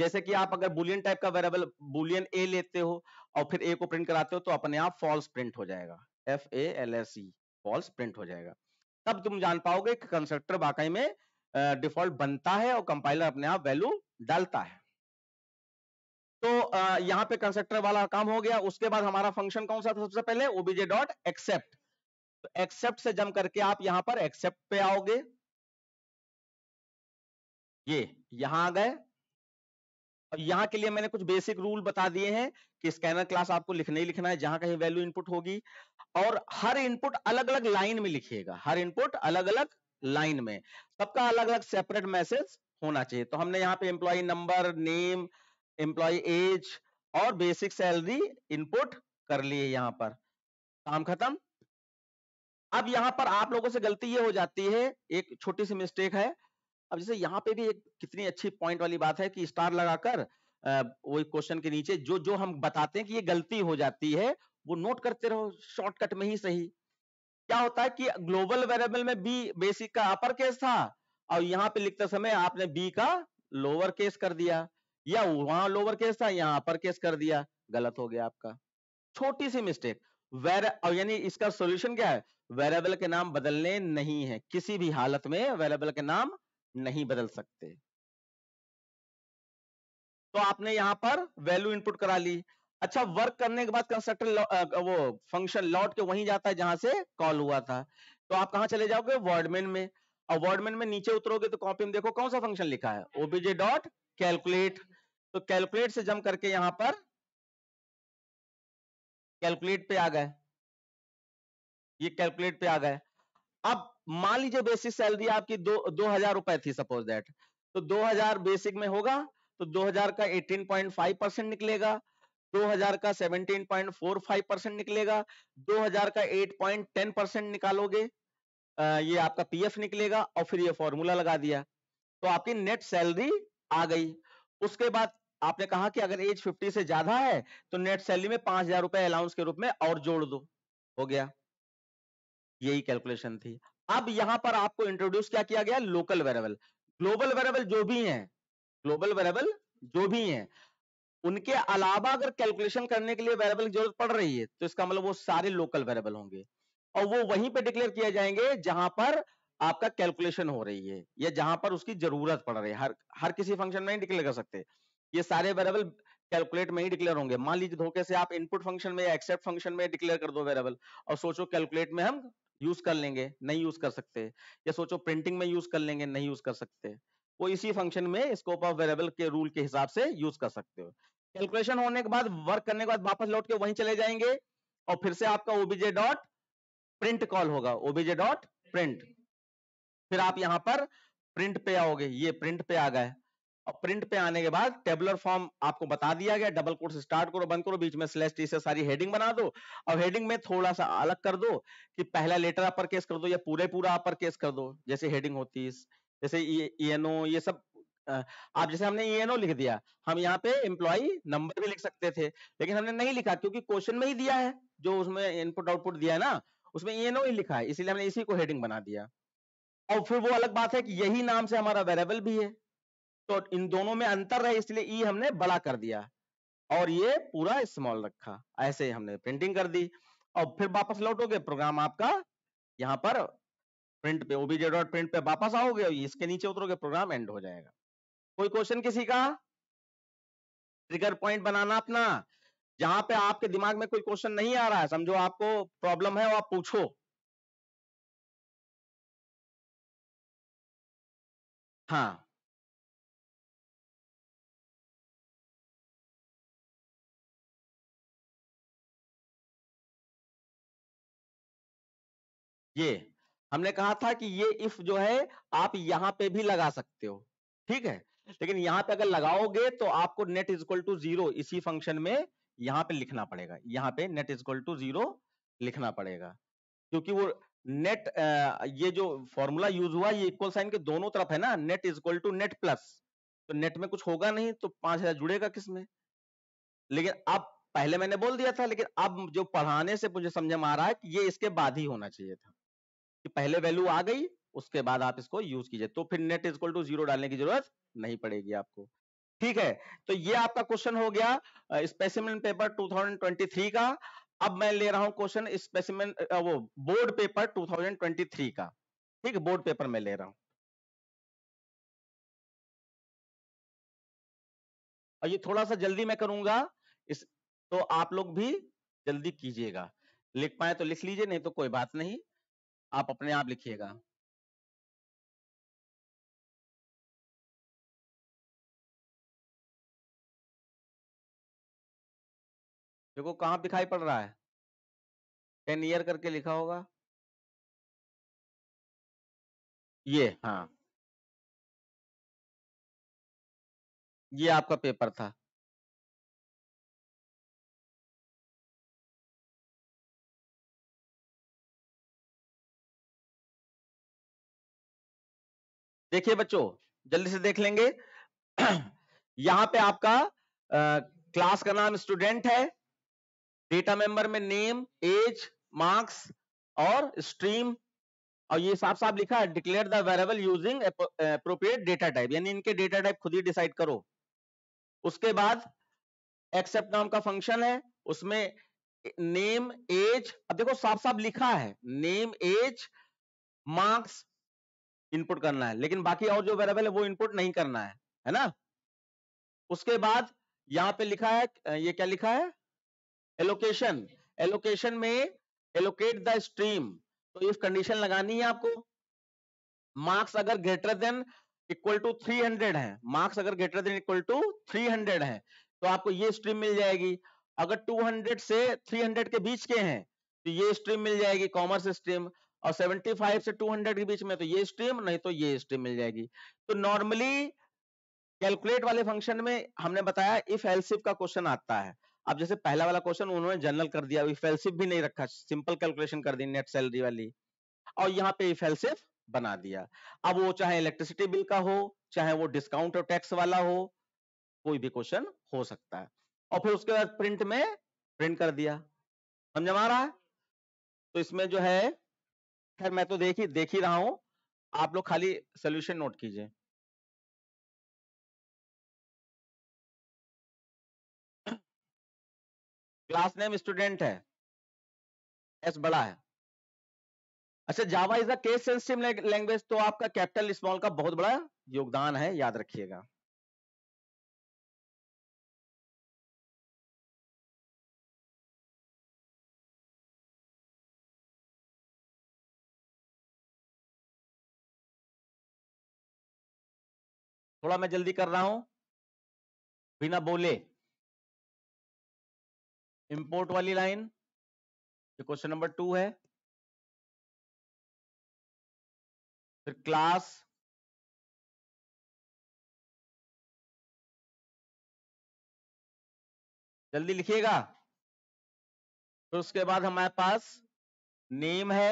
जैसे कि आप अगर बुलियन टाइप का वेरिएबल बुलियन ए लेते हो और फिर ए को प्रिंट कराते हो तो अपने आप फॉल्स प्रिंट हो जाएगा F A L S E false print हो जाएगा तब तुम जान पाओगे कि कंस्ट्रक्टर वाकई में डिफॉल्ट बनता है और कंपाइलर अपने आप वैल्यू डालता है तो यहाँ पे कंस्ट्रक्टर वाला काम हो गया उसके बाद हमारा फंक्शन कौन सा था सबसे पहले ओबीजे डॉट एक्सेप्ट तो एक्सेप्ट से जम करके आप यहाँ पर एक्सेप्ट पे आओगे ये यहां आ गए अब यहाँ के लिए मैंने कुछ बेसिक रूल बता दिए हैं कि स्कैनर क्लास आपको लिखना ही लिखना है जहां कहीं वैल्यू इनपुट होगी और हर इनपुट अलग अलग लाइन में लिखिएगा हर इनपुट अलग अलग लाइन में सबका अलग अलग सेपरेट मैसेज होना चाहिए तो हमने यहाँ पे employ number name employ age और बेसिक सैलरी इनपुट कर लिए यहाँ पर काम खत्म अब यहाँ पर आप लोगों से गलती ये हो जाती है एक छोटी सी मिस्टेक है अब जैसे यहाँ पे भी एक कितनी अच्छी पॉइंट वाली बात है कि स्टार लगाकर वो क्वेश्चन के नीचे जो जो हम बताते हैं कि ये गलती हो जाती है वो नोट करते रहो शॉर्टकट में ही सही क्या होता है कि ग्लोबल वेरिएबल में बी बेसिक का अपर केस था और यहाँ पे लिखते समय आपने बी का लोअर केस कर दिया या वहां लोअर केस था यहाँ अपर केस कर दिया गलत हो गया आपका छोटी सी मिस्टेक वेर और यानी इसका सॉल्यूशन क्या है वेरिएबल के नाम बदलने नहीं है किसी भी हालत में वेरिएबल के नाम नहीं बदल सकते तो आपने यहां पर वैल्यू इनपुट करा ली अच्छा वर्क करने के बाद कंस्ट्रक्टर वो फंक्शन लौट के वहीं जाता है जहां से कॉल हुआ था तो आप कहा चले जाओगे वर्डमेन में और वर्डमेन में नीचे उतरोगे तो कॉपी में देखो कौन सा फंक्शन लिखा है ओबीजे डॉट कैलकुलेट तो कैलकुलेट से जम करके यहां पर कैलकुलेट पे आ गए ये कैलकुलेट पे आ गए अब मान लीजिए बेसिक सैलरी आपकी दो दो हजार रुपए थी सपोज दैट तो दो हजार बेसिक में होगा तो दो हजार का एटीन पॉइंट फाइव परसेंट निकलेगा दो हजार का seventeen point four five percent निकलेगा दो हजार का एट पॉइंट टेन परसेंट निकालोगे ये आपका पीएफ निकलेगा और फिर ये फॉर्मूला लगा दिया तो आपकी नेट सैलरी आ गई उसके बाद आपने कहा कि अगर एज 50 से ज्यादा है तो नेट सैलरी में पांच हजार रुपए अलाउंस के रूप में और जोड़ दो हो गया यही कैलकुलेशन थी अब यहां पर आपको इंट्रोड्यूस क्या किया गया लोकल वेरेबल ग्लोबल वेरेबल जो भी हैं ग्लोबल वेरेबल जो भी हैं उनके अलावा अगर कैलकुलेशन करने के लिए वेरेबल की जरूरत पड़ रही है तो इसका मतलब वो सारे लोकल वेरेबल होंगे और वो वहीं पे डिक्लेयर किए जाएंगे जहां पर आपका कैलकुलेशन हो रही है या जहां पर उसकी जरूरत पड़ रही है हर हर किसी फंक्शन में नहीं डिक्लेयर कर सकते ये सारे वेरेबल कैलकुलेट में ही डिक्लेयर होंगे मान लीजिए धोखे से आप इनपुट फंक्शन में या एक्सेप्ट फंक्शन में डिक्लेयर कर दो वेरेबल और सोचो कैलकुलेट में हम यूज कर लेंगे नहीं यूज कर सकते या सोचो प्रिंटिंग में यूज कर लेंगे नहीं यूज कर सकते वो इसी फंक्शन में स्कोप ऑफ वेरिएबल के रूल के हिसाब से यूज कर सकते हो कैलकुलेशन होने के बाद वर्क करने के बाद वापस लौट के वहीं चले जाएंगे और फिर से आपका ओबीजे डॉट प्रिंट कॉल होगा ओबीजे डॉट प्रिंट फिर आप यहां पर प्रिंट पे आओगे ये प्रिंट पे आ गए और प्रिंट पे आने के बाद टेबुलर फॉर्म आपको बता दिया गया डबल कोर्स स्टार्ट करो बंद करो बीच में स्लैश टी से सारी हेडिंग बना दो और हेडिंग में थोड़ा सा अलग कर दो कि पहला लेटर अपर केस कर दो या पूरे पूरा अपर केस कर दो जैसे हेडिंग होती है जैसे ईएनओ e, e ये सब आप जैसे हमने ईएनओ e लिख दिया हम यहाँ पे एम्प्लॉय नंबर भी लिख सकते थे लेकिन हमने नहीं लिखा क्योंकि क्वेश्चन में ही दिया है जो उसमें इनपुट आउटपुट दिया है ना उसमें ईएनओ ही लिखा है इसीलिए हमने इसी को हेडिंग बना दिया और फिर वो अलग बात है कि यही नाम से हमारा वेरेबल भी है तो इन दोनों में अंतर रहे इसलिए ई e हमने बड़ा कर दिया और ये पूरा स्मॉल रखा ऐसे हमने प्रिंटिंग कर दी और फिर वापस लौटोगे प्रोग्राम आपका यहाँ पर प्रिंट पे ओबीजे डॉट प्रिंट पे वापस आओगे और इसके नीचे उतरोगे प्रोग्राम एंड हो जाएगा कोई क्वेश्चन किसी का ट्रिगर पॉइंट बनाना अपना जहां पे आपके दिमाग में कोई क्वेश्चन नहीं आ रहा है समझो आपको प्रॉब्लम है वो आप पूछो हाँ ये हमने कहा था कि ये इफ जो है आप यहां पे भी लगा सकते हो ठीक है लेकिन यहां पे अगर लगाओगे तो आपको net is equal to zero इसी फंक्शन में यहां पे लिखना पड़ेगा यहां पे net is equal to zero लिखना पड़ेगा क्योंकि वो नेट ये जो फॉर्मूला यूज हुआ ये इक्वल साइन के दोनों तरफ है ना net is equal to net plus तो नेट में कुछ होगा नहीं तो पांच हजार जुड़ेगा किसमें लेकिन अब पहले मैंने बोल दिया था लेकिन अब जो पढ़ाने से मुझे समझ में आ रहा है कि ये इसके बाद ही होना चाहिए था कि पहले वैल्यू आ गई उसके बाद आप इसको यूज कीजिए तो फिर net is equal to zero डालने की जरूरत नहीं पड़ेगी आपको ठीक है तो ये आपका क्वेश्चन हो गया स्पेसिमेंट पेपर 2023 का अब मैं ले रहा हूं क्वेश्चन स्पेसिमेंट वो बोर्ड पेपर 2023 का ठीक है बोर्ड पेपर में ले रहा हूं और ये थोड़ा सा जल्दी मैं करूंगा इस तो आप लोग भी जल्दी कीजिएगा लिख पाए तो लिख लीजिए नहीं तो कोई बात नहीं आप अपने आप लिखिएगा देखो कहां दिखाई पड़ रहा है टेन ईयर करके लिखा होगा ये हाँ ये आपका पेपर था देखिए बच्चों जल्दी से देख लेंगे [CLEARS THROAT] यहां पे आपका आ, क्लास का नाम स्टूडेंट है डेटा मेंबर में नेम एज मार्क्स और स्ट्रीम और ये साफ साफ लिखा है declare the variable using appropriate data type यानी इनके डेटा टाइप खुद ही डिसाइड करो उसके बाद एक्सेप्ट नाम का फंक्शन है उसमें नेम एज अब देखो साफ साफ लिखा है नेम एज मार्क्स इनपुट करना है लेकिन बाकी और जो वेरिएबल है वो इनपुट नहीं करना है है ना उसके बाद यहाँ पे लिखा है ये क्या लिखा है एलोकेशन एलोकेशन में एलोकेट द स्ट्रीम तो इफ कंडीशन लगानी है आपको मार्क्स अगर ग्रेटर देन इक्वल टू 300 है मार्क्स अगर ग्रेटर देन इक्वल टू 300 है तो आपको ये स्ट्रीम मिल जाएगी अगर 200 से 300 के बीच के हैं तो ये स्ट्रीम मिल जाएगी कॉमर्स स्ट्रीम और 75 से 200 के बीच में तो ये स्ट्रीम नहीं तो ये स्ट्रीम मिल जाएगी तो नॉर्मली कैलकुलेट वाले फंक्शन में हमने बताया इफ एल्सिफ का क्वेश्चन आता है अब जैसे पहला वाला क्वेश्चन उन्होंने जनरल कर दिया इफ एल्सिफ भी नहीं रखा सिंपल कैलकुलेशन कर दी नेट सैलरी वाली और यहाँ पे इफ एल्सिफ बना दिया अब वो चाहे इलेक्ट्रिसिटी बिल का हो चाहे वो डिस्काउंट और टैक्स वाला हो कोई भी क्वेश्चन हो सकता है और फिर उसके बाद प्रिंट में प्रिंट कर दिया समझ में आ रहा है तो इसमें जो है खैर मैं तो देख ही देख ही रहा हूं आप लोग खाली सोल्यूशन नोट कीजिए क्लास नेम स्टूडेंट है एस बड़ा है अच्छा Java is a case sensitive language तो आपका कैपिटल स्मॉल का बहुत बड़ा योगदान है याद रखिएगा थोड़ा मैं जल्दी कर रहा हूं बिना बोले इंपोर्ट वाली लाइन ये क्वेश्चन नंबर टू है फिर क्लास जल्दी लिखिएगा फिर तो उसके बाद हमारे पास नेम है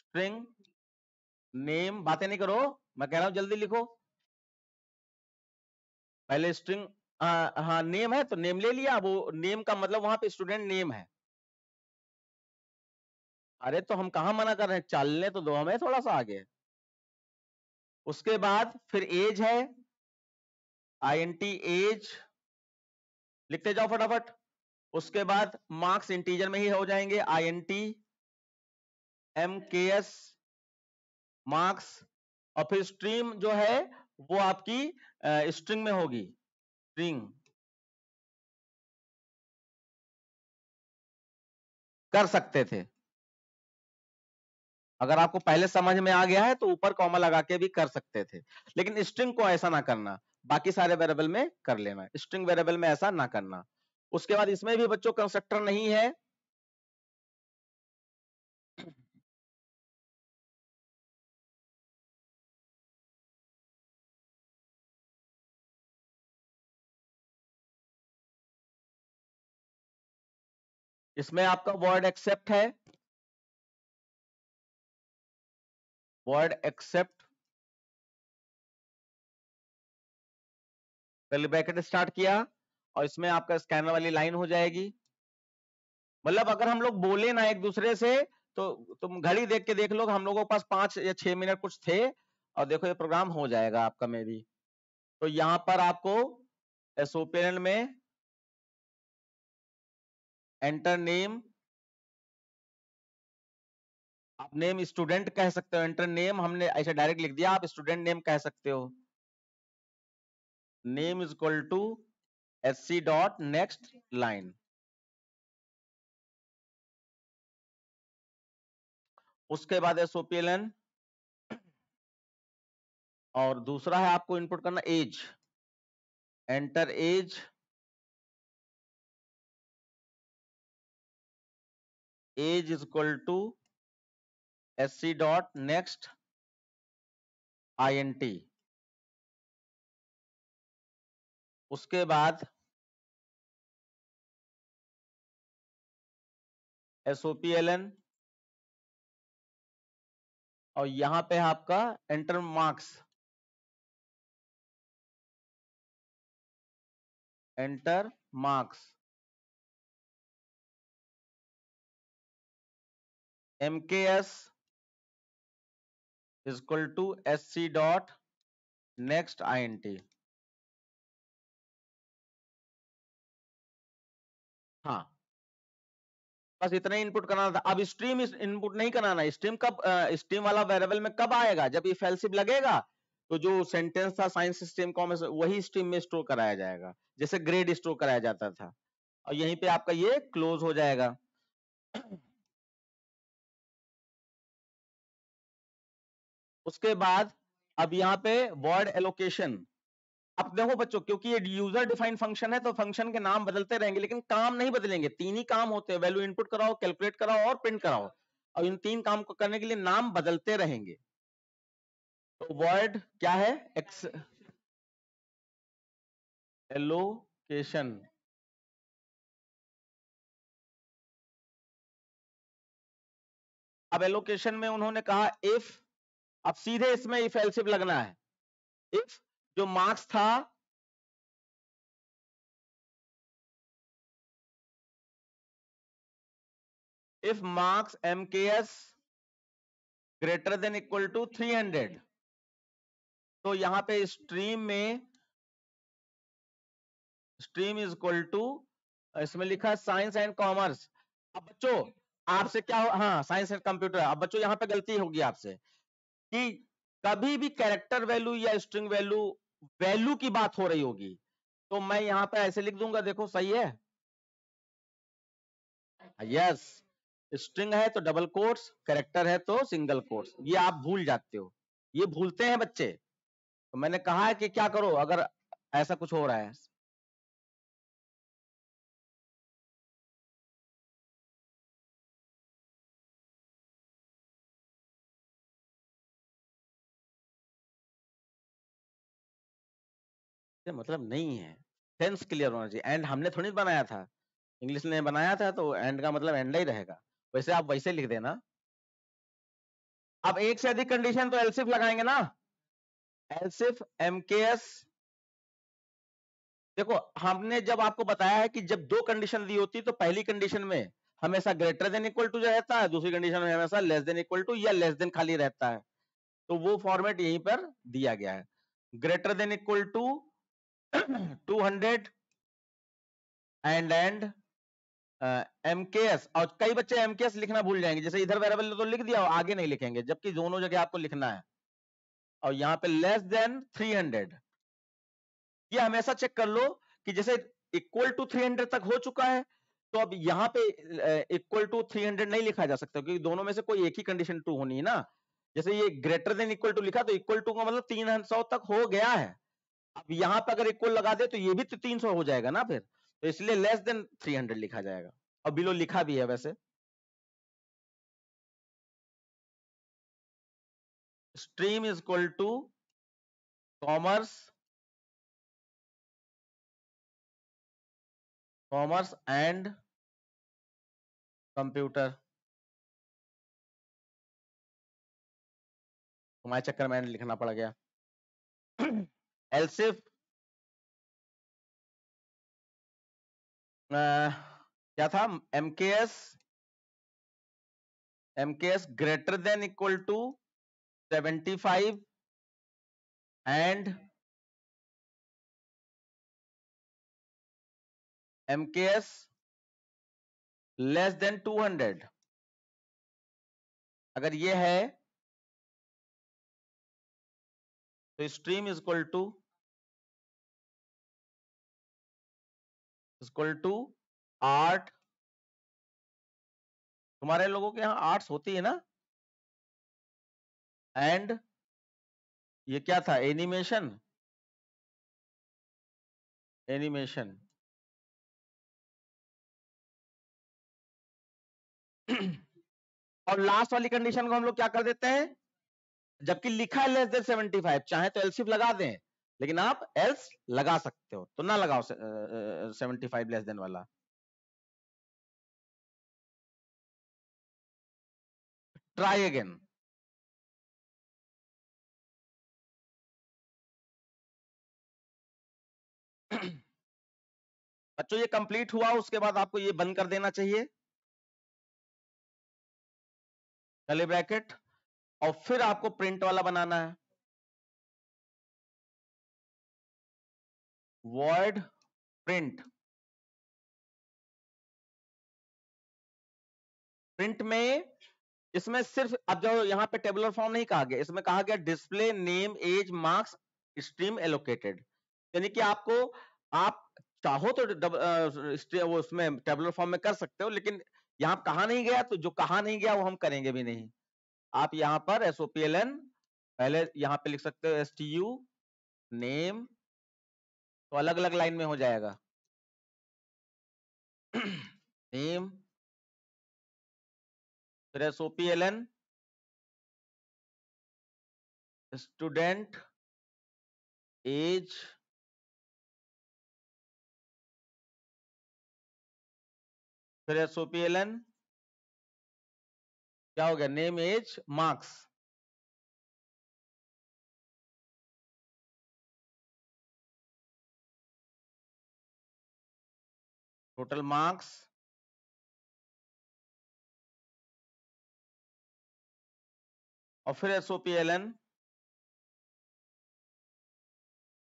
स्ट्रिंग नेम बातें नहीं करो मैं कह रहा हूं जल्दी लिखो पहले स्ट्रिंग हाँ नेम है तो नेम ले लिया वो नेम का मतलब वहां पे स्टूडेंट नेम है अरे तो हम कहा मना कर रहे हैं चलने तो दो हमें थोड़ा सा आगे उसके बाद फिर एज है आई एन टी एज लिखते जाओ फटाफट उसके बाद मार्क्स इंटीजर में ही हो जाएंगे I N T M K S marks और फिर स्ट्रीम जो है वो आपकी स्ट्रिंग में होगी स्ट्रिंग कर सकते थे अगर आपको पहले समझ में आ गया है तो ऊपर कॉमा लगा के भी कर सकते थे लेकिन स्ट्रिंग को ऐसा ना करना बाकी सारे वेरिएबल में कर लेना स्ट्रिंग वेरिएबल में ऐसा ना करना उसके बाद इसमें भी बच्चों कंस्ट्रक्टर नहीं है इसमें आपका वर्ड एक्सेप्ट है वर्ड एक्सेप्ट पहले ब्रैकेट स्टार्ट किया और इसमें आपका स्कैनर वाली लाइन हो जाएगी मतलब अगर हम लोग बोले ना एक दूसरे से तो तुम घड़ी देख के देख लो हम लोगों के पास पांच या छह मिनट कुछ थे और देखो ये प्रोग्राम हो जाएगा आपका मे भी तो यहां पर आपको एसओपेरेंट में एंटर नेम आप नेम स्टूडेंट कह सकते हो एंटर नेम हमने ऐसे डायरेक्ट लिख दिया आप स्टूडेंट नेम कह सकते हो name is equal to S C dot next line उसके बाद एसओपीएलएन और दूसरा है आपको इनपुट करना age enter age age is equal to S C dot next I N T उसके बाद एसओपीएल एल एन और यहां पे आपका enter marks enter marks M K S is equal to S C dot next I N T हाँ बस इतना ही input कराना था अब स्ट्रीम इनपुट नहीं कराना स्ट्रीम कब स्ट्रीम वाला वेरिएबल में कब आएगा जब ये एल्सिव लगेगा तो जो सेंटेंस था साइंस स्ट्रीम कॉमर्स वही स्ट्रीम में स्टोर कराया जाएगा जैसे ग्रेड स्टोर कराया जाता था और यहीं पे आपका ये क्लोज हो जाएगा उसके बाद अब यहाँ पे वर्ड एलोकेशन अब देखो बच्चों क्योंकि ये यूजर डिफाइंड फंक्शन है तो फंक्शन के नाम बदलते रहेंगे लेकिन काम नहीं बदलेंगे तीन ही काम होते हैं वैल्यू इनपुट कराओ कैलकुलेट कराओ और प्रिंट कराओ और इन तीन काम को करने के लिए नाम बदलते रहेंगे तो वर्ड क्या है एक्स एलोकेशन अब एलोकेशन में उन्होंने कहा इफ अब सीधे इसमें इफ एल्सिफ लगना है इफ जो मार्क्स था if marks M K S greater than equal to three hundred तो यहां पे स्ट्रीम में स्ट्रीम इज इक्वल टू इसमें लिखा साइंस एंड कॉमर्स अब बच्चों आपसे क्या हो हाँ साइंस एंड कंप्यूटर अब बच्चों यहाँ पे गलती होगी आपसे कि कभी भी कैरेक्टर वैल्यू या स्ट्रिंग वैल्यू वैल्यू की बात हो रही होगी तो मैं यहां पर ऐसे लिख दूंगा देखो सही है यस स्ट्रिंग है तो डबल कोर्स कैरेक्टर है तो सिंगल कोर्स ये आप भूल जाते हो ये भूलते हैं बच्चे तो मैंने कहा है कि क्या करो अगर ऐसा कुछ हो रहा है मतलब नहीं है टेंस क्लियर होना चाहिए एंड हमने थोड़ी बनाया था इंग्लिश ने बनाया था तो एंड का मतलब एंड ही रहेगा वैसे आप वैसे लिख देना अब एक से अधिक कंडीशन तो एलसीफ लगाएंगे ना एलसीफ एमकेएस देखो हमने जब आपको बताया है कि जब दो कंडीशन दी होती है तो पहली कंडीशन में हमेशा ग्रेटर देन इक्वल टू रहता है दूसरी कंडीशन में हमेशा लेस देन इक्वल टू या लेस देन खाली रहता है तो वो फॉर्मेट यहीं पर दिया गया है greater than equal to two hundred and and M K S और कई बच्चे एम के एस लिखना भूल जाएंगे जैसे इधर वेरेबल तो लिख दिया और आगे नहीं लिखेंगे जबकि दोनों जगह आपको लिखना है और यहाँ पे लेस देन थ्री हंड्रेड ये हमेशा चेक कर लो कि जैसे इक्वल टू थ्री हंड्रेड तक हो चुका है तो अब यहाँ पे इक्वल टू थ्री हंड्रेड नहीं लिखा जा सकता क्योंकि दोनों में से कोई एक ही कंडीशन टू होनी है ना जैसे ये ग्रेटर देन इक्वल टू लिखा तो इक्वल टू का मतलब तीन सौ तक हो गया है अब यहां पर अगर इक्वल लगा दे तो ये भी तो तीन सौ हो जाएगा ना फिर तो इसलिए लेस देन थ्री हंड्रेड लिखा जाएगा और बिलो लिखा भी है वैसे stream is equal to commerce commerce and computer तुम्हारे चक्कर में लिखना पड़ गया else if क्या था M K S M S greater than equal to seventy five and M S less than two hundred अगर ये है तो stream is equal to equal to आठ तुम्हारे लोगों के यहां आर्ट्स होती है ना एंड ये क्या था एनिमेशन एनिमेशन और लास्ट वाली कंडीशन को हम लोग क्या कर देते हैं जबकि लिखा है लेस देन 75 चाहे तो एलसीफ लगा दें लेकिन आप एल्स लगा सकते हो तो ना लगाओ सेवेंटी फाइव लेस देन वाला ट्राई अगेन [CLEARS THROAT] बच्चों ये कंप्लीट हुआ उसके बाद आपको ये बंद कर देना चाहिए ब्रैकेट और फिर आपको प्रिंट वाला बनाना है void print प्रिंट में इसमें सिर्फ अब जो यहां पे टेबुलर फॉर्म नहीं कहा गया इसमें कहा गया display name age marks stream allocated यानी कि आपको आप चाहो तो डब, आ, वो उसमें टेबुलर फॉर्म में कर सकते हो लेकिन यहां कहा नहीं गया तो जो कहा नहीं गया वो हम करेंगे भी नहीं आप यहां पर एसओपीएलएन पहले यहां पे लिख सकते हो एस टी यू नेम तो अलग अलग लाइन में हो जाएगा नेम फिर S O P L N student age फिर S O P L N क्या हो गया name age marks total marks और फिर एस पी एल एन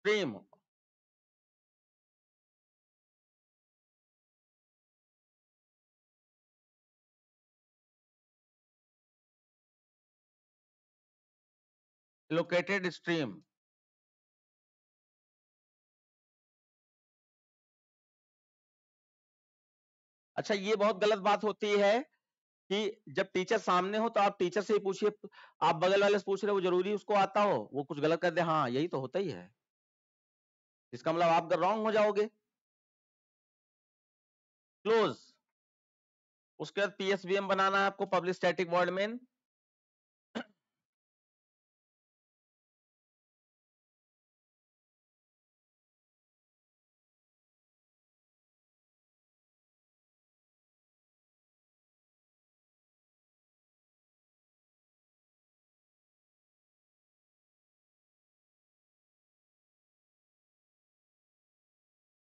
प्रेम लोकेटेड स्ट्रीम अच्छा ये बहुत गलत बात होती है कि जब टीचर सामने हो तो आप टीचर से ही पूछिए आप बगल वाले से पूछ रहे हो जरूरी उसको आता हो वो कुछ गलत कर दे हाँ यही तो होता ही है इसका मतलब आप रॉन्ग हो जाओगे क्लोज उसके बाद पीएसबीएम बनाना है आपको पब्लिक स्टैटिक वर्ड में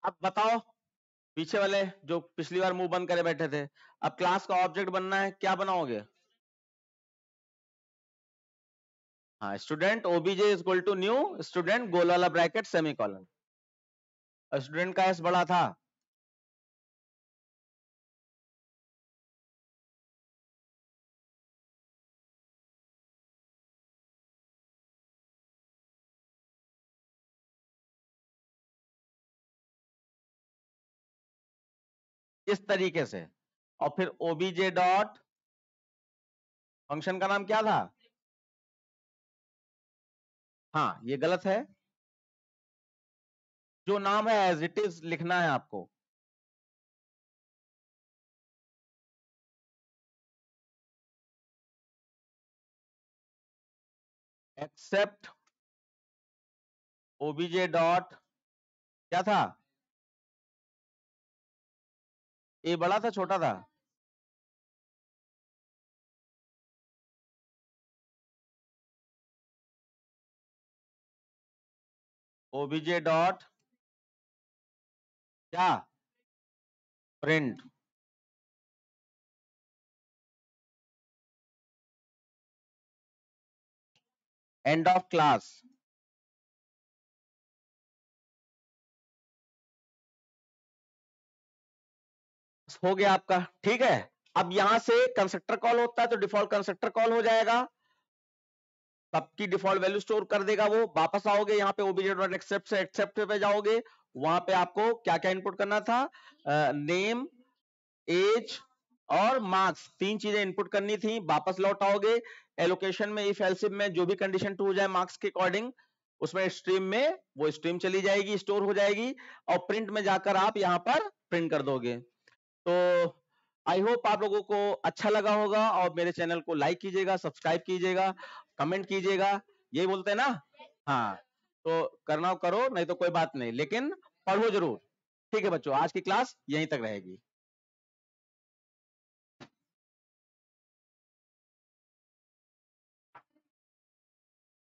अब बताओ पीछे वाले जो पिछली बार मुंह बंद करे बैठे थे अब क्लास का ऑब्जेक्ट बनना है क्या बनाओगे हाँ student OBJ is equal to new student गोल वाला ब्रैकेट सेमी कॉलन स्टूडेंट का एस बड़ा था इस तरीके से और फिर ओबीजे डॉट फंक्शन का नाम क्या था हाँ ये गलत है जो नाम है एज इट इज लिखना है आपको एक्सेप्ट ओबीजे डॉट क्या था ए बड़ा था छोटा था ओबीजे डॉट क्या प्रिंट एंड ऑफ क्लास हो गया आपका ठीक है अब यहां से कंस्ट्रक्टर कॉल होता है तो डिफॉल्ट कंस्ट्रक्टर कॉल हो जाएगा तब की डिफॉल्ट वैल्यू स्टोर कर देगा वो वापस आओगे यहाँ पे ओबीजे एक्सेप्ट से एक्सेप्ट पे जाओगे वहां पे आपको क्या क्या इनपुट करना था नेम uh, एज और मार्क्स तीन चीजें इनपुट करनी थी वापस लौट आओगे एलोकेशन में इफ एलसिप में जो भी कंडीशन टू हो जाए मार्क्स के अकॉर्डिंग उसमें स्ट्रीम में वो स्ट्रीम चली जाएगी स्टोर हो जाएगी और प्रिंट में जाकर आप यहां पर प्रिंट कर दोगे तो आई होप आप लोगों को अच्छा लगा होगा और मेरे चैनल को लाइक कीजिएगा सब्सक्राइब कीजिएगा कमेंट कीजिएगा यही बोलते हैं ना हाँ तो करना करो नहीं तो कोई बात नहीं लेकिन पढ़ो जरूर ठीक है बच्चों आज की क्लास यहीं तक रहेगी